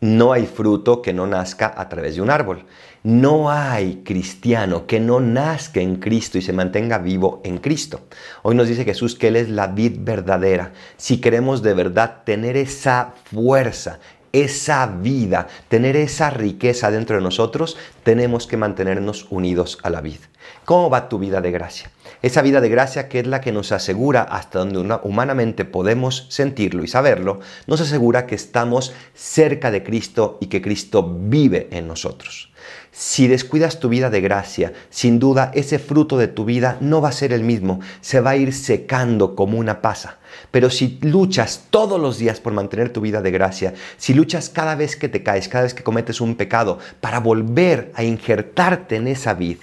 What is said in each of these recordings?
No hay fruto que no nazca a través de un árbol. No hay cristiano que no nazca en Cristo y se mantenga vivo en Cristo. Hoy nos dice Jesús que Él es la vid verdadera. Si queremos de verdad tener esa fuerza, esa vida, tener esa riqueza dentro de nosotros, tenemos que mantenernos unidos a la vida. ¿Cómo va tu vida de gracia? Esa vida de gracia que es la que nos asegura, hasta donde humanamente podemos sentirlo y saberlo, nos asegura que estamos cerca de Cristo y que Cristo vive en nosotros. Si descuidas tu vida de gracia, sin duda ese fruto de tu vida no va a ser el mismo, se va a ir secando como una pasa. Pero si luchas todos los días por mantener tu vida de gracia, si luchas cada vez que te caes, cada vez que cometes un pecado, para volver a a injertarte en esa vid,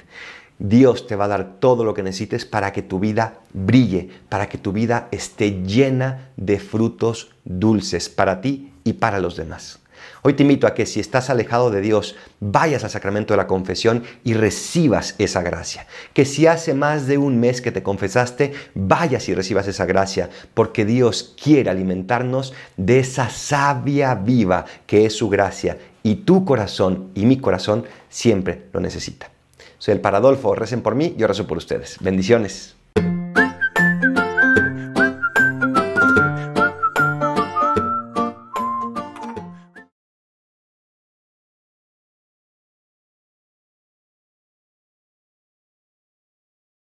Dios te va a dar todo lo que necesites para que tu vida brille, para que tu vida esté llena de frutos dulces para ti y para los demás. Hoy te invito a que si estás alejado de Dios, vayas al sacramento de la confesión y recibas esa gracia. Que si hace más de un mes que te confesaste, vayas y recibas esa gracia, porque Dios quiere alimentarnos de esa savia viva que es su gracia y tu corazón y mi corazón siempre lo necesita. Soy el Paradolfo, recen por mí, y yo rezo por ustedes. Bendiciones.